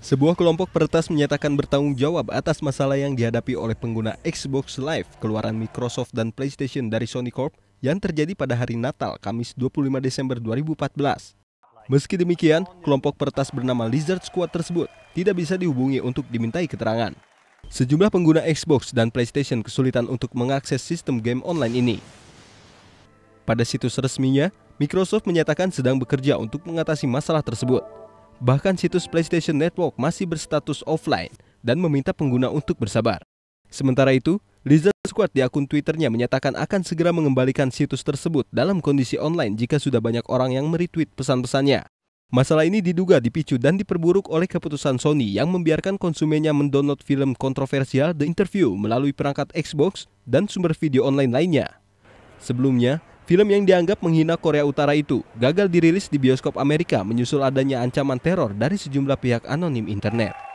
Sebuah kelompok peretas menyatakan bertanggung jawab atas masalah yang dihadapi oleh pengguna Xbox Live keluaran Microsoft dan PlayStation dari Sony Corp yang terjadi pada hari Natal Kamis 25 Desember 2014. Meski demikian, kelompok peretas bernama Lizard Squad tersebut tidak bisa dihubungi untuk dimintai keterangan. Sejumlah pengguna Xbox dan PlayStation kesulitan untuk mengakses sistem game online ini. Pada situs resminya, Microsoft menyatakan sedang bekerja untuk mengatasi masalah tersebut. Bahkan situs PlayStation Network masih berstatus offline dan meminta pengguna untuk bersabar. Sementara itu, Lizard Squad di akun Twitternya menyatakan akan segera mengembalikan situs tersebut dalam kondisi online jika sudah banyak orang yang meretweet pesan-pesannya. Masalah ini diduga dipicu dan diperburuk oleh keputusan Sony yang membiarkan konsumennya mendownload film kontroversial The Interview melalui perangkat Xbox dan sumber video online lainnya. Sebelumnya, Film yang dianggap menghina Korea Utara itu gagal dirilis di bioskop Amerika menyusul adanya ancaman teror dari sejumlah pihak anonim internet.